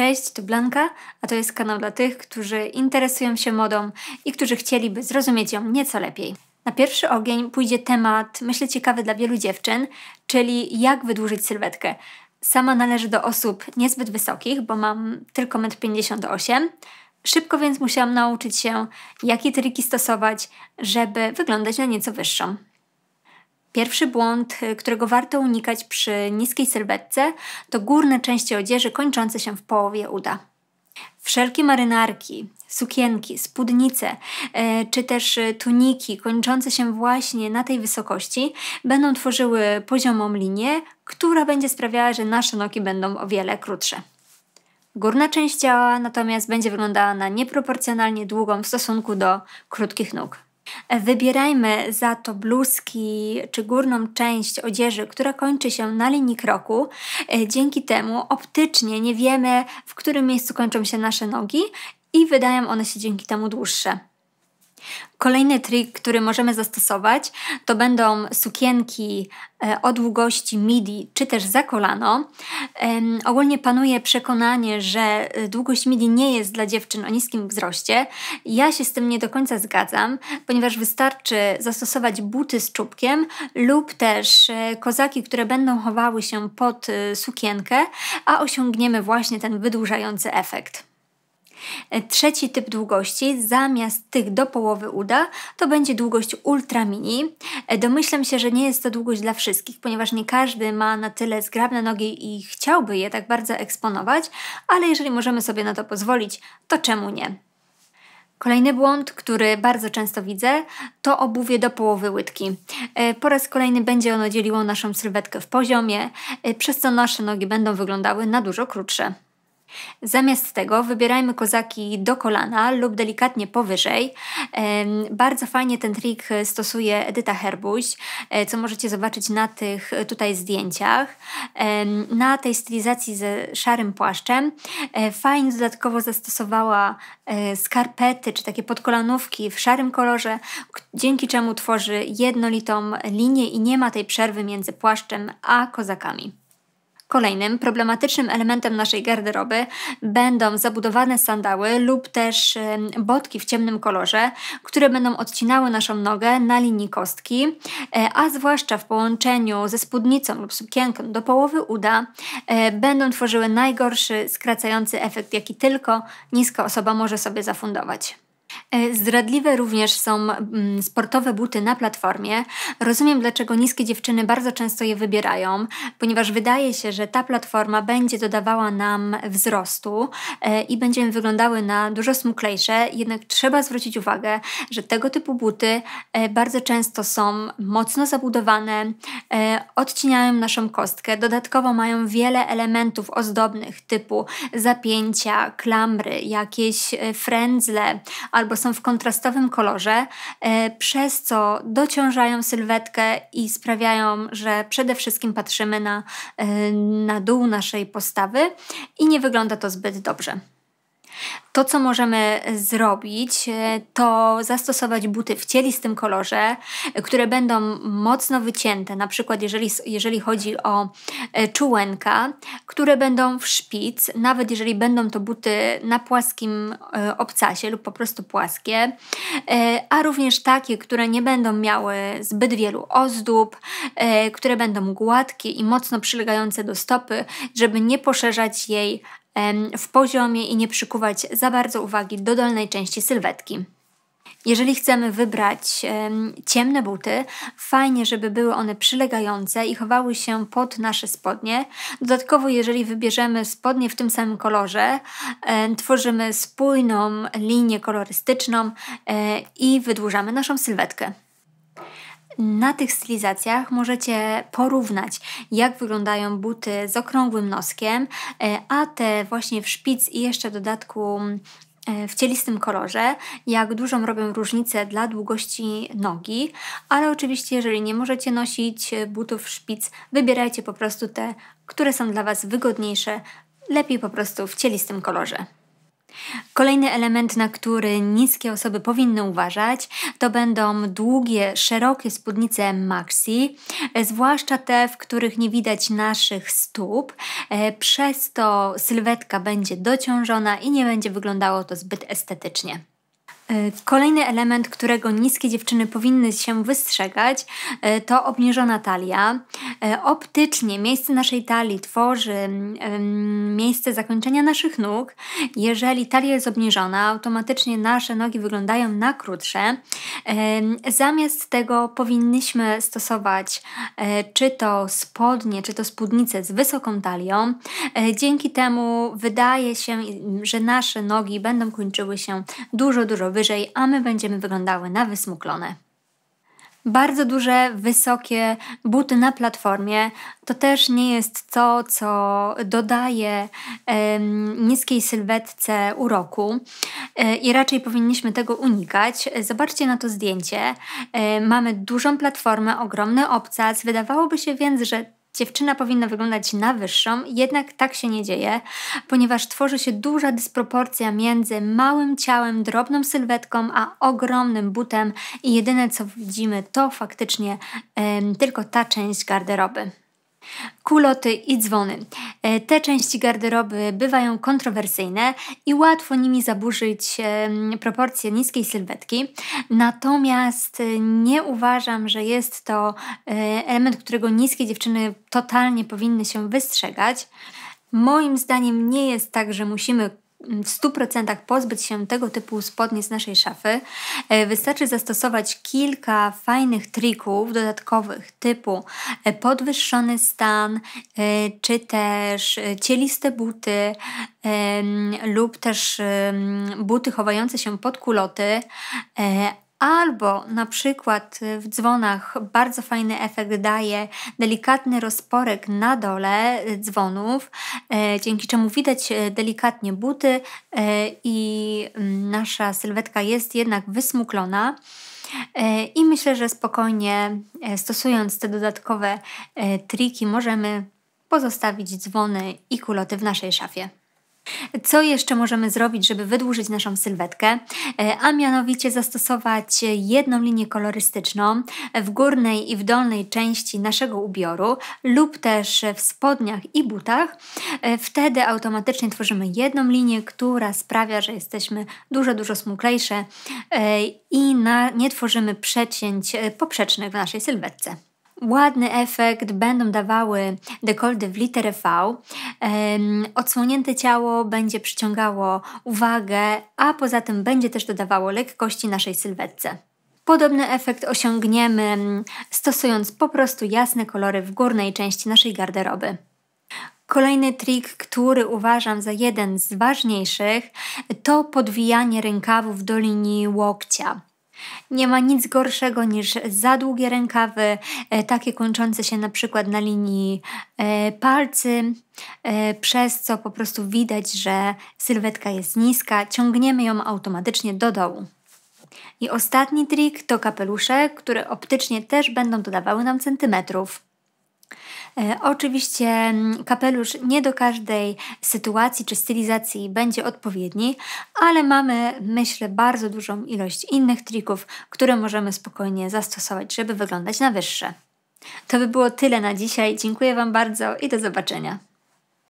Cześć, to Blanka, a to jest kanał dla tych, którzy interesują się modą i którzy chcieliby zrozumieć ją nieco lepiej. Na pierwszy ogień pójdzie temat, myślę, ciekawy dla wielu dziewczyn, czyli jak wydłużyć sylwetkę. Sama należy do osób niezbyt wysokich, bo mam tylko 1,58 m. Szybko więc musiałam nauczyć się, jakie triki stosować, żeby wyglądać na nieco wyższą. Pierwszy błąd, y, którego warto unikać przy niskiej sylwetce, to górne części odzieży kończące się w połowie uda. Wszelkie marynarki, sukienki, spódnice e, czy też e, tuniki kończące się właśnie na tej wysokości będą tworzyły poziomą linię, która będzie sprawiała, że nasze nogi będą o wiele krótsze. Górna część ciała natomiast będzie wyglądała na nieproporcjonalnie długą w stosunku do krótkich nóg. Wybierajmy za to bluzki czy górną część odzieży, która kończy się na linii kroku. E, dzięki temu optycznie nie wiemy, w którym miejscu kończą się nasze nogi i wydają one się dzięki temu dłuższe. Kolejny trik, który możemy zastosować, to będą sukienki e, o długości midi czy też za kolano. Ogólnie panuje przekonanie, że e, długość midi nie jest dla dziewczyn o niskim wzroście. Ja się z tym nie do końca zgadzam, ponieważ wystarczy zastosować buty z czubkiem lub też e, kozaki, które będą chowały się pod sukienkę, a osiągniemy właśnie ten wydłużający efekt. E, trzeci typ długości, zamiast tych do połowy uda, to będzie długość ultra mini. E, domyślam się, że nie jest to długość dla wszystkich, ponieważ nie każdy ma na tyle zgrabne nogi i chciałby je tak bardzo eksponować, ale jeżeli możemy sobie na to pozwolić, to czemu nie? Kolejny błąd, który bardzo często widzę, to obuwie do połowy łydki. E, po raz kolejny będzie ono dzieliło naszą sylwetkę w poziomie, przez co nasze nogi będą wyglądały na dużo krótsze. Zamiast tego wybierajmy kozaki do kolana lub delikatnie powyżej. Bardzo fajnie ten trik e, stosuje Edyta Herbuś, e, co możecie zobaczyć na tych e, tutaj zdjęciach. Na tej stylizacji ze szarym płaszczem fajnie dodatkowo zastosowała skarpety czy takie podkolanówki w szarym kolorze, dzięki czemu tworzy jednolitą linię i nie ma tej przerwy między płaszczem a kozakami. Kolejnym problematycznym elementem naszej garderoby będą zabudowane sandały lub też botki w ciemnym kolorze, które będą odcinały naszą nogę na linii kostki, e, a zwłaszcza w połączeniu ze spódnicą lub sukienką do połowy uda e, będą tworzyły najgorszy skracający efekt, jaki tylko niska osoba może sobie zafundować. E, zdradliwe również są mm, sportowe buty na platformie. Rozumiem, dlaczego niskie dziewczyny bardzo często je wybierają, ponieważ wydaje się, że ta platforma będzie dodawała nam wzrostu e, i będziemy wyglądały na dużo smuklejsze. Jednak trzeba zwrócić uwagę, że tego typu buty e, bardzo często są mocno zabudowane, odcinają naszą kostkę. Dodatkowo mają wiele elementów ozdobnych typu zapięcia, klamry, jakieś frędzle, a albo są w kontrastowym kolorze, e, przez co dociążają sylwetkę i sprawiają, że przede wszystkim patrzymy na, e, na dół naszej postawy i nie wygląda to zbyt dobrze. To, co możemy zrobić, e, to zastosować buty w cielistym kolorze, e, które będą mocno wycięte, na przykład jeżeli, jeżeli chodzi o e, czułenka, które będą w szpic, nawet jeżeli będą to buty na płaskim obcasie lub po prostu płaskie, a również takie, które nie będą miały zbyt wielu ozdób, które będą gładkie i mocno przylegające do stopy, żeby nie poszerzać jej w poziomie i nie przykuwać za bardzo uwagi do dolnej części sylwetki. Jeżeli chcemy wybrać ciemne buty, fajnie, żeby były one przylegające i chowały się pod nasze spodnie. Dodatkowo, jeżeli wybierzemy spodnie w tym samym kolorze, tworzymy spójną linię kolorystyczną e, i wydłużamy naszą sylwetkę. Na tych stylizacjach możecie porównać, jak wyglądają buty z okrągłym noskiem, e, a te właśnie w szpic i jeszcze w dodatku e, w cielistym kolorze, jak dużą robią różnicę dla długości nogi, ale oczywiście jeżeli nie możecie nosić butów szpic, wybierajcie po prostu te, które są dla Was wygodniejsze, lepiej po prostu w cielistym kolorze. Kolejny element, na który niskie osoby powinny uważać, to będą długie, szerokie spódnice maxi, zwłaszcza te, w których nie widać naszych stóp. E, przez to sylwetka będzie dociążona i nie będzie wyglądało to zbyt estetycznie. E, kolejny element, którego niskie dziewczyny powinny się wystrzegać, e, to obniżona talia. E, optycznie miejsce naszej talii tworzy miejsce zakończenia naszych nóg. Jeżeli talia jest obniżona, automatycznie nasze nogi wyglądają na krótsze. E, zamiast tego powinniśmy stosować e, czy to spodnie, czy to spódnice z wysoką talią. Dzięki temu wydaje się, że nasze nogi będą kończyły się dużo, dużo wyżej, a my będziemy wyglądały na wysmuklone bardzo duże, wysokie buty na platformie. To też nie jest to, co dodaje niskiej sylwetce uroku e, i raczej powinniśmy tego unikać. Zobaczcie na to zdjęcie. E, mamy dużą platformę, ogromny obcas. Wydawałoby się więc, że dziewczyna powinna wyglądać na wyższą, jednak tak się nie dzieje, ponieważ tworzy się duża dysproporcja między małym ciałem, drobną sylwetką, a ogromnym butem i jedyne co widzimy to faktycznie tylko ta część garderoby kuloty i dzwony. E, te części garderoby bywają kontrowersyjne i łatwo nimi zaburzyć e, proporcje niskiej sylwetki, natomiast e, nie uważam, że jest to element, którego niskie dziewczyny totalnie powinny się wystrzegać. Moim zdaniem nie jest tak, że musimy w 100% pozbyć się tego typu spodni z naszej szafy. E, wystarczy zastosować kilka fajnych trików dodatkowych typu e, podwyższony stan, e, czy też cieliste buty, lub też buty chowające się pod kuloty, Albo na przykład y, w dzwonach bardzo fajny efekt daje delikatny rozporek na dole y, dzwonów, y, dzięki czemu widać delikatnie buty i mm, nasza sylwetka jest jednak wysmuklona. I myślę, że spokojnie stosując te dodatkowe triki możemy pozostawić dzwony i kuloty w naszej szafie. Co jeszcze możemy zrobić, żeby wydłużyć naszą sylwetkę? E, a mianowicie zastosować jedną linię kolorystyczną w górnej i w dolnej części naszego ubioru lub też w spodniach i butach. E, wtedy automatycznie tworzymy jedną linię, która sprawia, że jesteśmy dużo, dużo smuklejsze e, i na, nie tworzymy przecięć poprzecznych w naszej sylwetce ładny efekt będą dawały dekoldy w literę V. Odsłonięte ciało będzie przyciągało uwagę, a poza tym będzie też dodawało lekkości naszej sylwetce. Podobny efekt osiągniemy mm, stosując po prostu jasne kolory w górnej części naszej garderoby. Kolejny trik, który uważam za jeden z ważniejszych, to podwijanie rękawów do linii łokcia. Nie ma nic gorszego niż za długie rękawy, e, takie kończące się na przykład na linii e, palcy, e, przez co po prostu widać, że sylwetka jest niska, ciągniemy ją automatycznie do dołu. I ostatni trik to kapelusze, które optycznie też będą dodawały nam centymetrów. E, oczywiście mm, kapelusz nie do każdej sytuacji czy stylizacji będzie odpowiedni, ale mamy, myślę, bardzo dużą ilość innych trików, które możemy spokojnie zastosować, żeby wyglądać na wyższe. To by było tyle na dzisiaj. Dziękuję Wam bardzo i do zobaczenia.